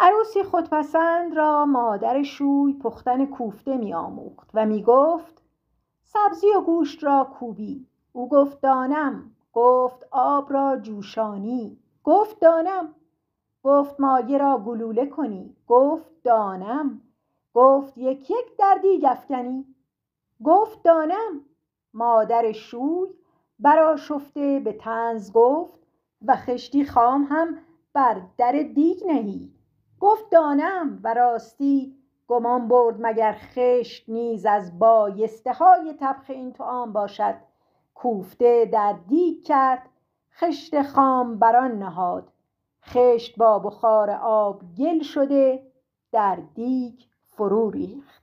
عروسی خودپسند را مادر شوی پختن کوفته می آموخت و می گفت سبزی و گوشت را کوبی او گفت دانم گفت آب را جوشانی گفت دانم گفت مایه را گلوله کنی گفت دانم گفت یک یک در دیگ افکنی گفت دانم مادر شوی برا شفته به تنز گفت و خشتی خام هم بر در دیگ نهی گفت دانم و راستی گمان برد مگر خشت نیز از بایسته های طبخ این توام باشد کوفته در دیگ کرد خشت خام بران نهاد خشت با بخار آب گل شده در دیگ فرو ریخت